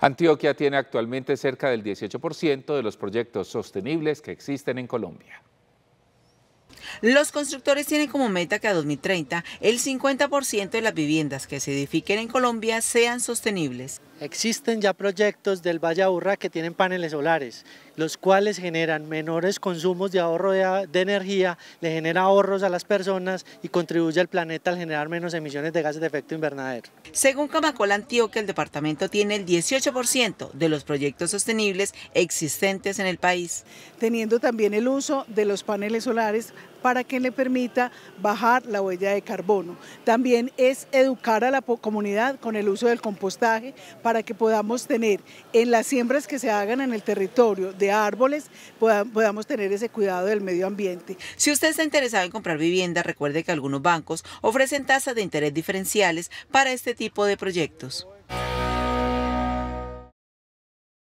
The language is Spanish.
Antioquia tiene actualmente cerca del 18% de los proyectos sostenibles que existen en Colombia. Los constructores tienen como meta que a 2030 el 50% de las viviendas que se edifiquen en Colombia sean sostenibles. Existen ya proyectos del Valle Aburrá que tienen paneles solares, los cuales generan menores consumos de ahorro de, energía, le genera ahorros a las personas y contribuye al planeta al generar menos emisiones de gases de efecto invernadero. Según Camacol Antioquia, el departamento tiene el 18% de los proyectos sostenibles existentes en el país. Teniendo también el uso de los paneles solares para que le permita bajar la huella de carbono. También es educar a la comunidad con el uso del compostaje para que podamos tener en las siembras que se hagan en el territorio de árboles, podamos tener ese cuidado del medio ambiente. Si usted está interesado en comprar vivienda, recuerde que algunos bancos ofrecen tasas de interés diferenciales para este tipo de proyectos.